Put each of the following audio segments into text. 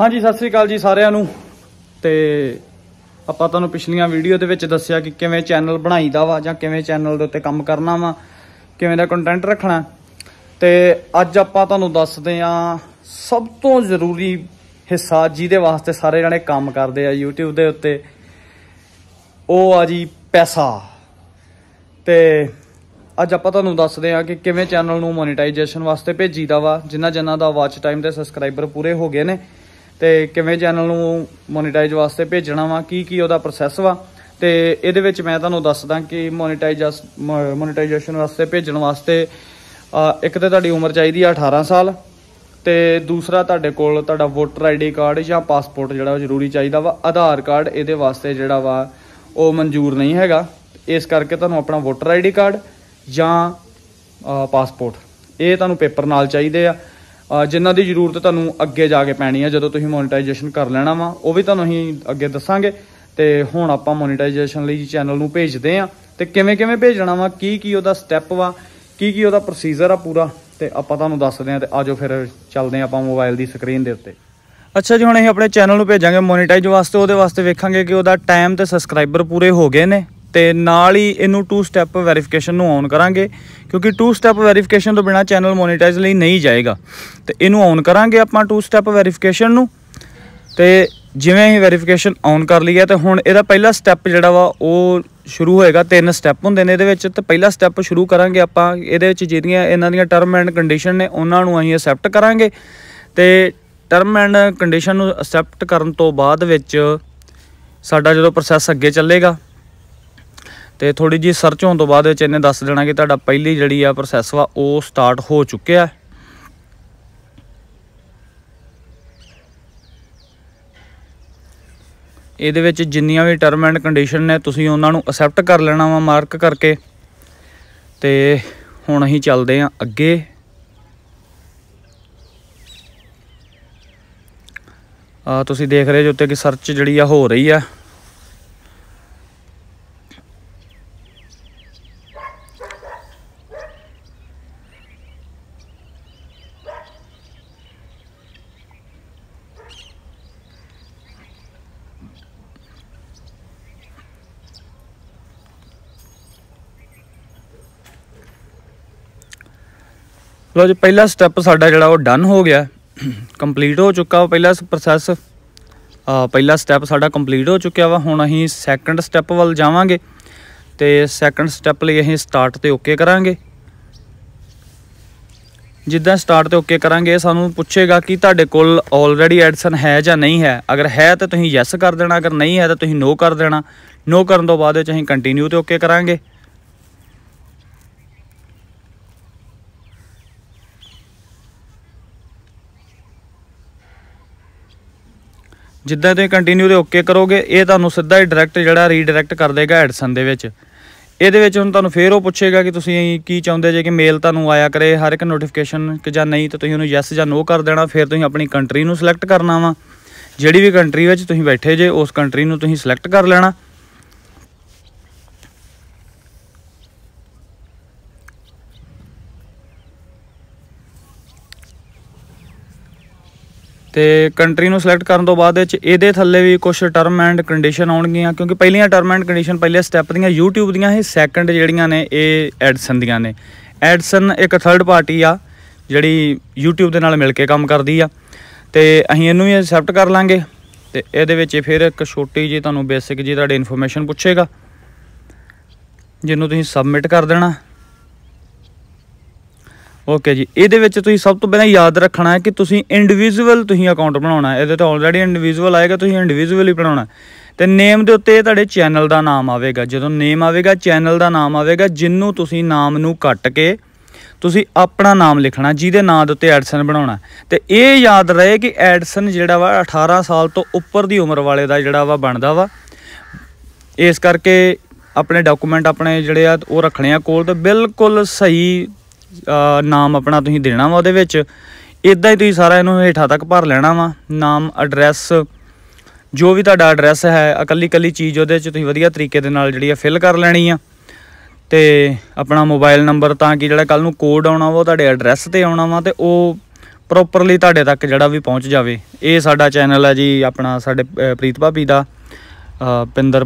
ਹਾਂਜੀ ਸਤਿ ਸ੍ਰੀ ਅਕਾਲ ਜੀ ਸਾਰਿਆਂ ਨੂੰ ਤੇ ਆਪਾਂ ਤੁਹਾਨੂੰ ਪਿਛਲੀਆਂ ਵੀਡੀਓ ਦੇ ਵਿੱਚ ਦੱਸਿਆ ਕਿ ਕਿਵੇਂ ਚੈਨਲ ਬਣਾਈਦਾ ਵਾ ਜਾਂ ਕਿਵੇਂ ਚੈਨਲ ਦੇ ਉੱਤੇ ਕੰਮ ਕਰਨਾ ਵਾ ਕਿਵੇਂ ਦਾ ਕੰਟੈਂਟ ਰੱਖਣਾ ਤੇ ਅੱਜ ਆਪਾਂ ਤੁਹਾਨੂੰ ਦੱਸਦੇ ਆ ਸਭ ਤੋਂ ਜ਼ਰੂਰੀ ਹਿੱਸਾ ਜਿਹਦੇ ਵਾਸਤੇ ਸਾਰੇ ਜਣੇ ਕੰਮ ਕਰਦੇ ਆ YouTube ਦੇ ਉੱਤੇ ਉਹ ਆ ਜੀ ਪੈਸਾ ਤੇ ਅੱਜ ਆਪਾਂ ਤੁਹਾਨੂੰ ਦੱਸਦੇ ਆ ਕਿ ਕਿਵੇਂ ਚੈਨਲ ਨੂੰ ਮੋਨੇਟਾਈਜੇਸ਼ਨ ਵਾਸਤੇ ਭੇਜੀਦਾ ਵਾ ਜਿਨ੍ਹਾਂ ਜਿਨ੍ਹਾਂ ਦਾ ਵਾਚ ਟਾਈਮ ਤੇ ਸਬਸਕ੍ਰਾਈਬਰ ਪੂਰੇ ਹੋ ਗਏ ਨੇ ਤੇ ਕਿਵੇਂ ਚੈਨਲ ਨੂੰ ਮੋਨੇਟਾਈਜ਼ ਵਾਸਤੇ ਭੇਜਣਾ ਵਾ ਕੀ ਕੀ ਉਹਦਾ ਪ੍ਰੋਸੈਸ ਵਾ ਤੇ ਇਹਦੇ ਵਿੱਚ ਮੈਂ ਤੁਹਾਨੂੰ ਦੱਸਦਾ ਕਿ ਮੋਨੇਟਾਈਜ਼ ਮੋਨੇਟਾਈਜੇਸ਼ਨ ਵਾਸਤੇ ਭੇਜਣ ਵਾਸਤੇ ਇੱਕ ਤੇ ਤੁਹਾਡੀ ਉਮਰ ਚਾਹੀਦੀ ਆ 18 ਸਾਲ ਤੇ ਦੂਸਰਾ ਤੁਹਾਡੇ ਕੋਲ ਤੁਹਾਡਾ ਵੋਟਰ ਆਈਡੀ ਕਾਰਡ ਜਾਂ ਪਾਸਪੋਰਟ ਜਿਹੜਾ ਉਹ ਜ਼ਰੂਰੀ ਚਾਹੀਦਾ ਵਾ ਆਧਾਰ ਕਾਰਡ ਇਹਦੇ ਵਾਸਤੇ ਜਿਹੜਾ ਵਾ ਉਹ ਮਨਜ਼ੂਰ ਨਹੀਂ ਹੈਗਾ ਇਸ ਕਰਕੇ ਤੁਹਾਨੂੰ ਆਪਣਾ ਵੋਟਰ ਆਈਡੀ ਕਾਰਡ ਜਾਂ ਪਾਸਪੋਰਟ ਇਹ ਤੁਹਾਨੂੰ ਪੇਪਰ ਨਾਲ ਚਾਹੀਦੇ ਆ ਜਿਨ੍ਹਾਂ ਦੀ ਜ਼ਰੂਰਤ ਤੁਹਾਨੂੰ ਅੱਗੇ ਜਾ ਕੇ ਪੈਣੀ ਹੈ ਜਦੋਂ ਤੁਸੀਂ ਮੋਨੇਟਾਈਜੇਸ਼ਨ ਕਰ ਲੈਣਾ ਵਾ ਉਹ ਵੀ ਤੁਹਾਨੂੰ ਅਸੀਂ ਅੱਗੇ ਦੱਸਾਂਗੇ ਤੇ ਹੁਣ ਆਪਾਂ ਮੋਨੇਟਾਈਜੇਸ਼ਨ ਲਈ ਚੈਨਲ ਨੂੰ ਭੇਜਦੇ ਆ ਤੇ ਕਿਵੇਂ ਕਿਵੇਂ ਭੇਜਣਾ ਵਾ ਕੀ ਕੀ ਉਹਦਾ ਸਟੈਪ ਵਾ ਕੀ ਕੀ ਉਹਦਾ ਪ੍ਰੋਸੀਜਰ ਆ ਪੂਰਾ ਤੇ ਆਪਾਂ ਤੁਹਾਨੂੰ ਦੱਸਦੇ ਆ ਤੇ ਆਜੋ ਫਿਰ ਚੱਲਦੇ ਆ ਆਪਾਂ ਮੋਬਾਈਲ ਦੀ ਸਕਰੀਨ ਦੇ ਉੱਤੇ ਅੱਛਾ ਜੀ ਹੁਣ ਅਸੀਂ ਆਪਣੇ ਚੈਨਲ ਨੂੰ ਭੇਜਾਂਗੇ ਮੋਨੇਟਾਈਜ਼ ਵਾਸਤੇ ਉਹਦੇ ਵਾਸਤੇ ਵੇਖਾਂਗੇ ਕਿ ਉਹਦਾ ਟਾਈਮ ਤੇ ਸਬਸਕ੍ਰਾਈਬਰ ਪੂਰੇ ਹੋ ਗਏ ਨੇ ਤੇ ਨਾਲ ਹੀ ਇਹਨੂੰ ਟੂ ਸਟੈਪ ਵੈਰੀਫਿਕੇਸ਼ਨ ਨੂੰ ਆਨ ਕਰਾਂਗੇ ਕਿਉਂਕਿ ਟੂ ਸਟੈਪ ਵੈਰੀਫਿਕੇਸ਼ਨ ਤੋਂ ਬਿਨਾ ਚੈਨਲ ਮੋਨੀਟਾਈਜ਼ ਲਈ ਨਹੀਂ ਜਾਏਗਾ ਤੇ ਇਹਨੂੰ ਆਨ ਕਰਾਂਗੇ ਆਪਾਂ ਟੂ ਸਟੈਪ ਵੈਰੀਫਿਕੇਸ਼ਨ ਨੂੰ ਤੇ ਜਿਵੇਂ ਹੀ ਵੈਰੀਫਿਕੇਸ਼ਨ ਆਨ ਕਰ ਲਈ ਹੈ ਤੇ ਹੁਣ ਇਹਦਾ ਪਹਿਲਾ ਸਟੈਪ ਜਿਹੜਾ ਵਾ ਉਹ ਸ਼ੁਰੂ ਹੋਏਗਾ ਤਿੰਨ ਸਟੈਪ ਹੁੰਦੇ ਨੇ ਇਹਦੇ ਵਿੱਚ ਤੇ ਪਹਿਲਾ ਸਟੈਪ ਸ਼ੁਰੂ ਕਰਾਂਗੇ ਆਪਾਂ ਇਹਦੇ ਵਿੱਚ ਜਿਹੜੀਆਂ ਇਹਨਾਂ ਦੀਆਂ ਟਰਮ ਐਂਡ ਕੰਡੀਸ਼ਨ ਨੇ ਉਹਨਾਂ ਨੂੰ ਅਸੀਂ ਅਸੈਪਟ ਕਰਾਂਗੇ ਤੇ ਟਰਮ ਐਂਡ ਕੰਡੀਸ਼ਨ ਨੂੰ ਅਸੈਪਟ ਕਰਨ ਤੋਂ ਬਾਅਦ ਵਿੱਚ ਸਾਡਾ ਜਦੋਂ ਪ੍ਰੋਸੈਸ ਅੱਗੇ ਚੱਲੇਗਾ ਤੇ ਥੋੜੀ ਜੀ ਸਰਚ ਹੋਣ ਤੋਂ ਬਾਅਦ ਵਿੱਚ ਇਹਨੇ ਦੱਸ ਦੇਣਾ ਕਿ ਤੁਹਾਡਾ ਪਹਿਲੀ ਜਿਹੜੀ ਆ ਪ੍ਰੋਸੈਸ ਵਾ ਉਹ ਸਟਾਰਟ ਹੋ ਚੁੱਕਿਆ ਇਹਦੇ ਵਿੱਚ ਜਿੰਨੀਆਂ ਵੀ ਟਰਮ ਐਂਡ ਕੰਡੀਸ਼ਨ ਨੇ ਤੁਸੀਂ ਉਹਨਾਂ ਨੂੰ ਅਕਸੈਪਟ ਕਰ ਲੈਣਾ ਵਾ ਮਾਰਕ ਕਰਕੇ ਤੇ ਹੁਣ ਅਸੀਂ ਚੱਲਦੇ ਆ ਅੱਗੇ ਆ ਤੁਸੀਂ ਦੇਖ ਰਹੇ ਜੋ ਉੱਤੇ ਕਿ ਸਰਚ ਜਿਹੜੀ ਆ ਹੋ ਰਹੀ ਆ ਲੋ ਜੀ ਪਹਿਲਾ ਸਟੈਪ ਸਾਡਾ ਜਿਹੜਾ ਉਹ ਡਨ ਹੋ ਗਿਆ ਕੰਪਲੀਟ ਹੋ ਚੁੱਕਾ ਪਹਿਲਾ ਪ੍ਰੋਸੈਸ ਪਹਿਲਾ ਸਟੈਪ ਸਾਡਾ ਕੰਪਲੀਟ ਹੋ ਚੁੱਕਿਆ ਵਾ ਹੁਣ ਅਸੀਂ ਸੈਕੰਡ ਸਟੈਪ ਵੱਲ ਜਾਵਾਂਗੇ ਤੇ ਸੈਕੰਡ ਸਟੈਪ ਲਈ ਅਸੀਂ ਸਟਾਰਟ ਤੇ ਓਕੇ ਕਰਾਂਗੇ ਜਿੱਦਾਂ ਸਟਾਰਟ ਤੇ ਓਕੇ ਕਰਾਂਗੇ ਸਾਨੂੰ ਪੁੱਛੇਗਾ ਕਿ ਤੁਹਾਡੇ ਕੋਲ ਆਲਰੇਡੀ ਐਡਸਨ ਹੈ ਜਾਂ ਨਹੀਂ ਹੈ ਅਗਰ ਹੈ ਤਾਂ ਤੁਸੀਂ ਯੈਸ ਕਰ ਦੇਣਾ ਅਗਰ ਨਹੀਂ ਹੈ ਤਾਂ ਤੁਸੀਂ ਨੋ ਕਰ ਦੇਣਾ ਨੋ ਕਰਨ ਤੋਂ ਬਾਅਦ ਵਿੱਚ ਅਸੀਂ ਕੰਟੀਨਿਊ ਤੇ ਓਕੇ ਕਰਾਂਗੇ ਜਿੱਦਾਂ ਤੁਸੀਂ ਕੰਟੀਨਿਊ ਦੇ ਓਕੇ ਕਰੋਗੇ ਇਹ ਤੁਹਾਨੂੰ ਸਿੱਧਾ ਹੀ ਡਾਇਰੈਕਟ ਜਿਹੜਾ ਰੀਡਾਇਰੈਕਟ ਕਰ ਦੇਗਾ ਐਡਸਨ ਦੇ ਵਿੱਚ ਇਹਦੇ ਵਿੱਚ ਹੁਣ ਤੁਹਾਨੂੰ ਫੇਰ ਉਹ ਪੁੱਛੇਗਾ ਕਿ ਤੁਸੀਂ ਕੀ ਚਾਹੁੰਦੇ ਜੇ ਕਿ ਮੇਲ ਤੁਹਾਨੂੰ ਆਇਆ ਕਰੇ ਹਰ ਇੱਕ ਨੋਟੀਫਿਕੇਸ਼ਨ ਕਿ ਜਾਂ ਨਹੀਂ ਤਾਂ ਤੁਸੀਂ ਉਹਨੂੰ ਯੈਸ ਜਾਂ ਨੋ ਕਰ ਦੇਣਾ ਫਿਰ ਤੁਸੀਂ ਆਪਣੀ ਕੰਟਰੀ ਨੂੰ ਸਿਲੈਕਟ ਕਰਨਾ ਵਾ ਜਿਹੜੀ ਵੀ ਕੰਟਰੀ ਵਿੱਚ ਤੁਸੀਂ ਬੈਠੇ ਜੇ ਉਸ ਕੰਟਰੀ ਨੂੰ ਤੁਸੀਂ ਸਿਲੈਕਟ ਕਰ ਲੈਣਾ ਤੇ ਕੰਟਰੀ ਨੂੰ ਸਿਲੈਕਟ ਕਰਨ ਤੋਂ ਬਾਅਦ ਵਿੱਚ ਇਹਦੇ ਥੱਲੇ ਵੀ ਕੁਝ ਟਰਮ ਐਂਡ ਕੰਡੀਸ਼ਨ ਆਉਣਗੀਆਂ ਕਿਉਂਕਿ ਪਹਿਲੀਆਂ ਟਰਮ ਐਂਡ ਕੰਡੀਸ਼ਨ ਪਹਿਲੇ ਸਟੈਪ ਦੀਆਂ YouTube ਦੀਆਂ ਇਹ ਸੈਕੰਡ ਜਿਹੜੀਆਂ ਨੇ ਇਹ ਐਡਸਨ ਦੀਆਂ ਨੇ ਐਡਸਨ ਇੱਕ ਥਰਡ ਪਾਰਟੀ ਆ ਜਿਹੜੀ YouTube ਦੇ ਨਾਲ ਮਿਲ ਕੇ ਕੰਮ ਕਰਦੀ ਆ ਤੇ ਅਸੀਂ ਇਹਨੂੰ ਵੀ ਐਕਸੈਪਟ ਕਰ ਲਾਂਗੇ ਤੇ ਇਹਦੇ ਵਿੱਚ ਫਿਰ ਇੱਕ ਛੋਟੀ ਜੀ ਤੁਹਾਨੂੰ ਬੇਸਿਕ ਜੀ ਤੁਹਾਡੀ ਇਨਫੋਰਮੇਸ਼ਨ ਪੁੱਛੇਗਾ ਜਿਹਨੂੰ ਤੁਸੀਂ ਸਬਮਿਟ ਕਰ ਦੇਣਾ ਓਕੇ ਜੀ ਇਹਦੇ ਵਿੱਚ ਤੁਸੀਂ ਸਭ ਤੋਂ ਪਹਿਲਾਂ ਯਾਦ ਰੱਖਣਾ ਹੈ ਕਿ ਤੁਸੀਂ ਇੰਡੀਵਿਜੂਅਲ ਤੁਸੀਂ ਅਕਾਊਂਟ ਬਣਾਉਣਾ ਹੈ ਇਹਦੇ ਤਾਂ ਆਲਰੇਡੀ ਇੰਡੀਵਿਜੂਅਲ ਆਏਗਾ ਤੁਸੀਂ ਇੰਡੀਵਿਜੂਅਲ ਹੀ ਬਣਾਉਣਾ ਤੇ ਨੇਮ ਦੇ ਉੱਤੇ ਤੁਹਾਡੇ ਚੈਨਲ ਦਾ ਨਾਮ ਆਵੇਗਾ ਜਦੋਂ ਨੇਮ ਆਵੇਗਾ ਚੈਨਲ ਦਾ ਨਾਮ ਆਵੇਗਾ ਜਿੰਨੂੰ ਤੁਸੀਂ ਨਾਮ ਨੂੰ ਕੱਟ ਕੇ ਤੁਸੀਂ ਆਪਣਾ ਨਾਮ ਲਿਖਣਾ ਜਿਹਦੇ ਨਾਂ ਦੇ ਉੱਤੇ ਐਡਸਨ ਬਣਾਉਣਾ ਤੇ ਇਹ ਯਾਦ ਰਹੇ ਕਿ ਐਡਸਨ ਜਿਹੜਾ ਵਾ 18 ਸਾਲ ਤੋਂ ਉੱਪਰ ਦੀ ਉਮਰ ਵਾਲੇ ਦਾ ਜਿਹੜਾ ਵਾ ਬਣਦਾ ਵਾ ਇਸ ਕਰਕੇ ਆਪਣੇ ਡਾਕੂਮੈਂਟ ਆਪਣੇ ਜਿਹੜੇ ਆ ਉਹ ਰੱਖਣੇ ਆ ਕੋਲ ਤੇ ਬਿਲਕੁਲ ਸਹੀ ਨਾਮ ਆਪਣਾ ਤੁਸੀਂ ਦੇਣਾ ਵਾ ਉਹਦੇ ਵਿੱਚ ਇਦਾਂ ਹੀ ਤੁਸੀਂ ਸਾਰਾ ਇਹਨੂੰ ਹੇਠਾਂ ਤੱਕ ਭਰ ਲੈਣਾ ਵਾ ਨਾਮ ਐਡਰੈਸ ਜੋ ਵੀ ਤੁਹਾਡਾ ਐਡਰੈਸ ਹੈ ਇਕੱਲੀ ਇਕੱਲੀ ਚੀਜ਼ ਉਹਦੇ ਵਿੱਚ ਤੁਸੀਂ ਵਧੀਆ ਤਰੀਕੇ ਦੇ ਨਾਲ ਜਿਹੜੀ ਆ ਫਿਲ ਕਰ ਲੈਣੀ ਆ ਤੇ ਆਪਣਾ ਮੋਬਾਈਲ ਨੰਬਰ ਤਾਂ ਕਿ ਜਿਹੜਾ ਕੱਲ ਨੂੰ ਕੋਡ ਆਉਣਾ ਵਾ ਉਹ ਤੁਹਾਡੇ ਐਡਰੈਸ ਤੇ ਆਉਣਾ ਵਾ ਤੇ ਉਹ ਪ੍ਰੋਪਰਲੀ ਤੁਹਾਡੇ ਤੱਕ ਜਿਹੜਾ ਵੀ ਪਹੁੰਚ ਜਾਵੇ ਇਹ ਸਾਡਾ ਚੈਨਲ ਹੈ ਜੀ ਆਪਣਾ ਸਾਡੇ ਪ੍ਰੀਤ ਭਾਬੀ ਦਾ ਪਿੰਦਰ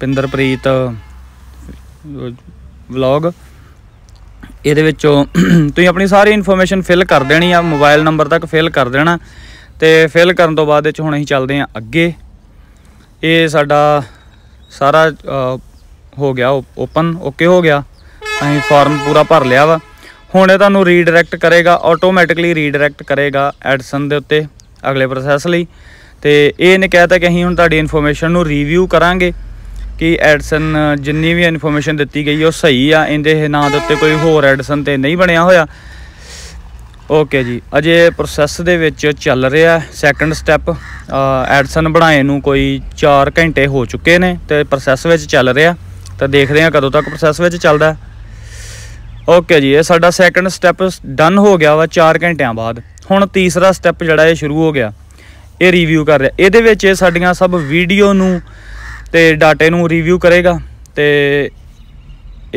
ਪਿੰਦਰ ਪ੍ਰੀਤ ਵਲੌਗ ਇਹਦੇ ਵਿੱਚੋਂ ਤੁਸੀਂ ਆਪਣੀ ਸਾਰੀ ਇਨਫੋਰਮੇਸ਼ਨ ਫਿਲ ਕਰ ਦੇਣੀ ਆ ਮੋਬਾਈਲ ਨੰਬਰ ਤੱਕ ਫਿਲ ਕਰ ਦੇਣਾ ਤੇ ਫਿਲ ਕਰਨ ਤੋਂ ਬਾਅਦ ਵਿੱਚ ਹੁਣ ਅਸੀਂ ਚੱਲਦੇ ਆ ਅੱਗੇ ਇਹ ਸਾਡਾ ਸਾਰਾ ਹੋ ਗਿਆ ਓਪਨ ਓਕੇ ਹੋ ਗਿਆ ਅਸੀਂ ਫਾਰਮ ਪੂਰਾ ਭਰ ਲਿਆ ਵਾ ਹੁਣ ਇਹ ਤੁਹਾਨੂੰ ਰੀਡਾਇਰੈਕਟ ਕਰੇਗਾ ਆਟੋਮੈਟਿਕਲੀ ਰੀਡਾਇਰੈਕਟ ਕਰੇਗਾ ਐਡਸਨ ਦੇ ਉੱਤੇ ਅਗਲੇ ਪ੍ਰੋਸੈਸ ਲਈ ਤੇ ਇਹ ਨੇ ਕਹਿਤਾ ਕਿ ਅਸੀਂ ਹੁਣ ਤੁਹਾਡੀ ਇਨਫੋਰਮੇਸ਼ਨ ਨੂੰ ਰਿਵਿਊ ਕਰਾਂਗੇ ਕਿ ਐਡਸਨ ਜਿੰਨੀ ਵੀ ਇਨਫੋਰਮੇਸ਼ਨ ਦਿੱਤੀ ਗਈ ਉਹ ਸਹੀ ਆ ਇਹਦੇ ਨਾਂ ਦੇ ਉੱਤੇ ਕੋਈ ਹੋਰ ਐਡਸਨ ਤੇ ਨਹੀਂ ਬਣਿਆ ਹੋਇਆ ਓਕੇ ਜੀ ਅਜੇ ਪ੍ਰੋਸੈਸ ਦੇ ਵਿੱਚ ਚੱਲ ਰਿਹਾ ਸੈਕੰਡ ਸਟੈਪ ਐਡਸਨ ਬਣਾਏ ਨੂੰ ਕੋਈ 4 ਘੰਟੇ ਹੋ ਚੁੱਕੇ ਨੇ ਤੇ ਪ੍ਰੋਸੈਸ ਵਿੱਚ ਚੱਲ ਰਿਹਾ ਤਾਂ ਦੇਖਦੇ ਹਾਂ ਕਦੋਂ ਤੱਕ ਪ੍ਰੋਸੈਸ ਵਿੱਚ ਚੱਲਦਾ ਓਕੇ ਜੀ ਇਹ ਸਾਡਾ ਸੈਕੰਡ ਸਟੈਪ ਡਨ ਹੋ ਗਿਆ ਵਾ 4 ਘੰਟਿਆਂ ਬਾਅਦ ਹੁਣ ਤੀਸਰਾ ਸਟੈਪ ਜਿਹੜਾ ਇਹ ਸ਼ੁਰੂ ਹੋ ਗਿਆ ਇਹ ਰਿਵਿਊ ਕਰ ਰਿਹਾ ਇਹਦੇ ਵਿੱਚ ਸਾਡੀਆਂ ਸਭ ਵੀਡੀਓ ਨੂੰ ਤੇ ਡਾਟੇ ਨੂੰ ਰਿਵਿਊ ਕਰੇਗਾ ਤੇ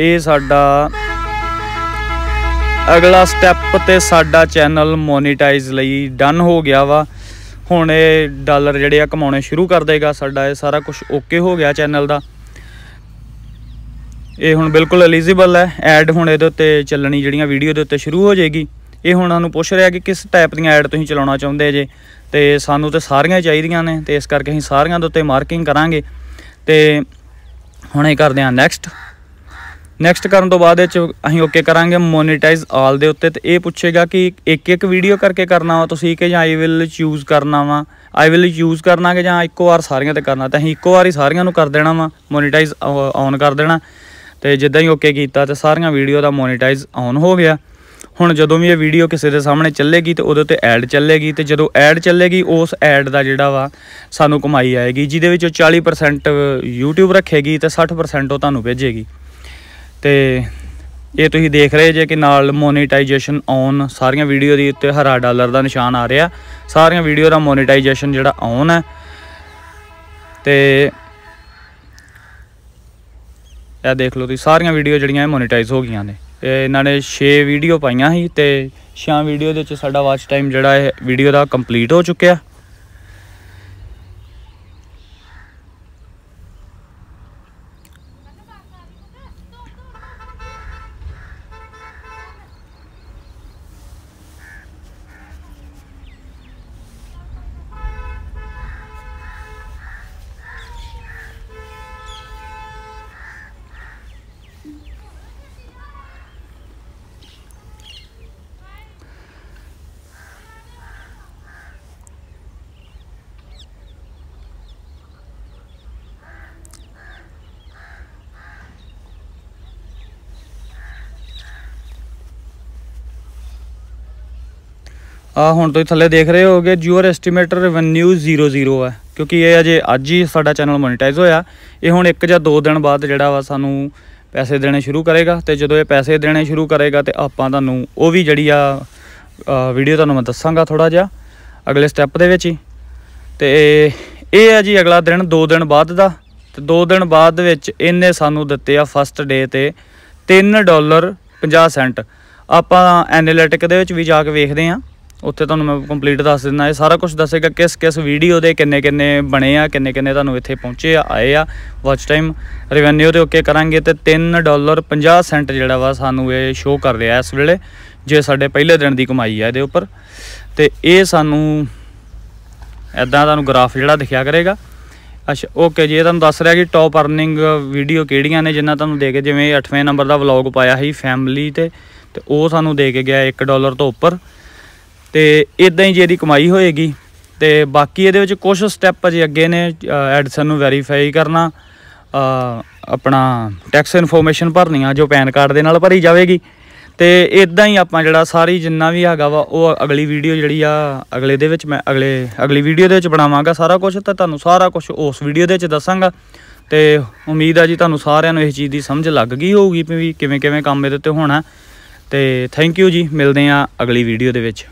ਇਹ ਸਾਡਾ ਅਗਲਾ ਸਟੈਪ ਤੇ ਸਾਡਾ ਚੈਨਲ ਮੋਨੀਟਾਈਜ਼ ਲਈ ਡਨ ਹੋ ਗਿਆ ਵਾ ਹੁਣ ਇਹ ਡਾਲਰ ਜਿਹੜੇ ਆ ਕਮਾਉਣੇ ਸ਼ੁਰੂ ਕਰ ਦੇਗਾ ਸਾਡਾ ਇਹ ਸਾਰਾ ਕੁਝ ਓਕੇ ਹੋ ਗਿਆ ਚੈਨਲ ਦਾ ਇਹ ਹੁਣ ਬਿਲਕੁਲ ਐਲੀਜੀਬਲ ਹੈ ਐਡ ਹੁਣ ਇਹਦੇ ਉੱਤੇ ਚੱਲਣੀ ਜਿਹੜੀਆਂ ਵੀਡੀਓ ਦੇ ਉੱਤੇ ਸ਼ੁਰੂ ਹੋ ਜਾਏਗੀ ਇਹ ਹੁਣ ਸਾਨੂੰ ਪੁੱਛ ਰਿਹਾ ਕਿ ਕਿਸ ਟਾਈਪ ਦੀਆਂ ਐਡ ਤੁਸੀਂ ਚਲਾਉਣਾ ਚਾਹੁੰਦੇ ਜੇ ਤੇ ਸਾਨੂੰ ਤੇ ਸਾਰੀਆਂ ਚਾਹੀਦੀਆਂ ਨੇ ਤੇ ਇਸ ਕਰਕੇ ਅਸੀਂ ਸਾਰੀਆਂ ਦੇ ਉੱਤੇ ਮਾਰਕਿੰਗ ਕਰਾਂਗੇ ਤੇ ਹੁਣ ਇਹ ਕਰਦੇ ਆ ਨੈਕਸਟ ਨੈਕਸਟ ਕਰਨ ਤੋਂ ਬਾਅਦ ਇਹ ਚ ਅਸੀਂ ਓਕੇ ਕਰਾਂਗੇ ਮੋਨੇਟਾਈਜ਼ ਆਲ ਦੇ ਉੱਤੇ ਤੇ ਇਹ ਪੁੱਛੇਗਾ ਕਿ ਇੱਕ ਇੱਕ ਵੀਡੀਓ ਕਰਕੇ ਕਰਨਾ ਵਾ ਤੁਸੀਂ ਕਿ ਜਾਂ ਆਈ ਵਿਲ ਚੂਜ਼ ਕਰਨਾ ਵਾ ਆਈ ਵਿਲ ਯੂਜ਼ ਕਰਨਾ ਕਿ ਜਾਂ ਇੱਕੋ ਵਾਰ ਸਾਰੀਆਂ ਤੇ ਕਰਨਾ ਤਾਂ ਅਸੀਂ ਇੱਕੋ ਵਾਰ ਹੀ ਸਾਰੀਆਂ ਨੂੰ ਕਰ ਦੇਣਾ ਵਾ ਮੋਨੇਟਾਈਜ਼ ਆਨ ਕਰ ਦੇਣਾ ਤੇ ਜਿੱਦਾਂ ਹੀ ਓਕੇ ਕੀਤਾ ਤੇ ਸਾਰੀਆਂ ਵੀਡੀਓ ਦਾ ਮੋਨੇਟਾਈਜ਼ ਆਨ ਹੋ ਗਿਆ ਹੁਣ ਜਦੋਂ ਵੀ ਇਹ ਵੀਡੀਓ ਕਿਸੇ ਦੇ ਸਾਹਮਣੇ ਚੱਲੇਗੀ ਤੇ ਉਹਦੇ ਤੇ ਐਡ ਚੱਲੇਗੀ ਤੇ ਜਦੋਂ ਐਡ ਚੱਲੇਗੀ ਉਸ ਐਡ ਦਾ ਜਿਹੜਾ ਵਾ ਸਾਨੂੰ ਕਮਾਈ ਆਏਗੀ ਜਿਹਦੇ ਵਿੱਚੋਂ 40% YouTube ਰੱਖੇਗੀ ਤੇ 60% ਉਹ ਤੁਹਾਨੂੰ ਭੇਜੇਗੀ ਤੇ ਇਹ ਤੁਸੀਂ ਦੇਖ ਰਹੇ ਜੇ ਕਿ ਨਾਲ ਮੋਨੇਟਾਈਜੇਸ਼ਨ ਔਨ ਸਾਰੀਆਂ ਵੀਡੀਓ ਦੇ ਉੱਤੇ ਹਰਾ ਡਾਲਰ ਦਾ ਨਿਸ਼ਾਨ ਆ ਰਿਹਾ ਸਾਰੀਆਂ ਵੀਡੀਓ ਦਾ ਮੋਨੇਟਾਈਜੇਸ਼ਨ ਜਿਹੜਾ ਔਨ ਹੈ ਤੇ ਇਹ ਦੇਖ ਲਓ ਤੁਸੀਂ ਸਾਰੀਆਂ ਵੀਡੀਓ ਜਿਹੜੀਆਂ ਇਹ ਮੋਨੇਟਾਈਜ਼ ਹੋ ਗਈਆਂ ਨੇ ਇਹਨਾਂ ਨੇ 6 ਵੀਡੀਓ ਪਾਈਆਂ ਸੀ ਤੇ 6 ਵੀਡੀਓ ਦੇ ਵਿੱਚ ਸਾਡਾ ਵਾਚ ਟਾਈਮ ਜਿਹੜਾ ਹੈ ਵੀਡੀਓ ਦਾ ਕੰਪਲੀਟ ਹੋ ਚੁੱਕਿਆ ਆ ਹੁਣ ਤੁਸੀਂ ਥੱਲੇ ਦੇਖ ਰਹੇ ਹੋਗੇ ਯੂਅਰ ਐਸਟੀਮੇਟਰ ਰੈਵਨਿਊ 00 ਹੈ ਕਿਉਂਕਿ ਇਹ ਅਜੇ ਅੱਜ ਹੀ ਸਾਡਾ ਚੈਨਲ ਮੋਨੇਟਾਈਜ਼ ਹੋਇਆ ਇਹ ਹੁਣ 1 ਜਾਂ 2 ਦਿਨ ਬਾਅਦ ਜਿਹੜਾ ਵਾ ਸਾਨੂੰ ਪੈਸੇ ਦੇਣੇ ਸ਼ੁਰੂ ਕਰੇਗਾ ਤੇ ਜਦੋਂ ਇਹ ਪੈਸੇ ਦੇਣੇ ਸ਼ੁਰੂ ਕਰੇਗਾ ਤੇ ਆਪਾਂ ਤੁਹਾਨੂੰ ਉਹ ਵੀ ਜਿਹੜੀ ਆ ਵੀਡੀਓ ਤੁਹਾਨੂੰ ਮੈਂ ਦੱਸਾਂਗਾ ਥੋੜਾ ਜਿਹਾ ਅਗਲੇ ਸਟੈਪ ਦੇ ਵਿੱਚ ਹੀ ਤੇ ਇਹ ਹੈ ਜੀ ਅਗਲਾ ਦਿਨ 2 ਦਿਨ ਬਾਅਦ ਦਾ ਤੇ 2 ਦਿਨ ਬਾਅਦ ਦੇ ਵਿੱਚ ਇਹਨੇ ਸਾਨੂੰ ਦਿੱਤੇ ਆ ਫਸਟ ਡੇ ਤੇ 3 ਡਾਲਰ 50 ਸੈਂਟ ਆਪਾਂ ਐਨਾਲਿਟਿਕ ਦੇ ਵਿੱਚ ਵੀ ਜਾ ਕੇ ਵੇਖਦੇ ਆਂ ਉੱਥੇ ਤੁਹਾਨੂੰ ਮੈਂ ਕੰਪਲੀਟ ਦੱਸ ਦਿੰਦਾ ਇਹ ਸਾਰਾ ਕੁਝ ਦੱਸੇਗਾ ਕਿਸ ਕਿਸ ਵੀਡੀਓ ਦੇ ਕਿੰਨੇ ਕਿੰਨੇ ਬਣੇ ਆ ਕਿੰਨੇ ਕਿੰਨੇ ਤੁਹਾਨੂੰ ਇੱਥੇ ਪਹੁੰਚੇ ਆ ਆਏ ਆ ਵਾਚ ਟਾਈਮ ਰਿਵੈਨਿਊ ਦੇ ਓਕੇ ਕਰਾਂਗੇ ਤੇ 3 ਡਾਲਰ 50 ਸੈਂਟ ਜਿਹੜਾ ਵਾ ਸਾਨੂੰ ਇਹ ਸ਼ੋ ਕਰ ਰਿਹਾ ਇਸ ਵੇਲੇ ਜੇ ਸਾਡੇ ਪਹਿਲੇ ਦਿਨ ਦੀ ਕਮਾਈ ਆ ਇਹਦੇ ਉੱਪਰ ਤੇ ਇਹ ਸਾਨੂੰ ਐਦਾਂ ਤੁਹਾਨੂੰ ਗ੍ਰਾਫ ਜਿਹੜਾ ਦਿਖਿਆ ਕਰੇਗਾ ਅੱਛਾ ਓਕੇ ਜੀ ਇਹ ਤੁਹਾਨੂੰ ਦੱਸ ਰਿਹਾ ਕਿ ਟੌਪ ਅਰਨਿੰਗ ਵੀਡੀਓ ਕਿਹੜੀਆਂ ਨੇ ਜਿੰਨਾ ਤੁਹਾਨੂੰ ਦੇ ਕੇ ਜਿਵੇਂ 8ਵੇਂ ਨੰਬਰ ਦਾ ਵਲੌਗ ਪਾਇਆ ਸੀ ਫੈਮਿਲੀ ਤੇ ਤੇ ਉਹ ਸਾਨੂੰ ਦੇ ਕੇ ਗਿਆ 1 ਡਾਲਰ ਤੋਂ ਉੱਪਰ ਤੇ ਇਦਾਂ ਹੀ ਜੇ ਇਹਦੀ ਕਮਾਈ ਹੋਏਗੀ ਤੇ ਬਾਕੀ ਇਹਦੇ ਵਿੱਚ ਕੁਝ ਸਟੈਪ ਅਜੇ ਅੱਗੇ ਨੇ ਐਡਸਨ ਨੂੰ ਵੈਰੀਫਾਈ ਕਰਨਾ ਆਪਣਾ ਟੈਕਸ ਇਨਫੋਰਮੇਸ਼ਨ ਭਰਨੀ ਆ ਜੋ ਪੈਨ ਕਾਰਡ ਦੇ ਨਾਲ ਭਰੀ ਜਾਵੇਗੀ ਤੇ ਇਦਾਂ ਹੀ ਆਪਾਂ ਜਿਹੜਾ ਸਾਰੀ ਜਿੰਨਾ ਵੀ ਹੈਗਾ ਵਾ ਉਹ ਅਗਲੀ ਵੀਡੀਓ ਜਿਹੜੀ ਆ ਅਗਲੇ ਦੇ ਵਿੱਚ ਮੈਂ ਅਗਲੇ ਅਗਲੀ ਵੀਡੀਓ ਦੇ ਵਿੱਚ ਬਣਾਵਾਂਗਾ ਸਾਰਾ ਕੁਝ ਤਾਂ ਤੁਹਾਨੂੰ ਸਾਰਾ ਕੁਝ ਉਸ ਵੀਡੀਓ ਦੇ ਵਿੱਚ ਦੱਸਾਂਗਾ ਤੇ ਉਮੀਦ ਆ ਜੀ ਤੁਹਾਨੂੰ ਸਾਰਿਆਂ ਨੂੰ ਇਸ ਚੀਜ਼ ਦੀ ਸਮਝ ਲੱਗ ਗਈ ਹੋਊਗੀ ਵੀ ਕਿਵੇਂ ਕਿਵੇਂ ਕੰਮ ਇਹਦੇ ਤੇ ਹੋਣਾ ਤੇ ਥੈਂਕ ਯੂ ਜੀ ਮਿਲਦੇ ਆ ਅਗਲੀ ਵੀਡੀਓ ਦੇ ਵਿੱਚ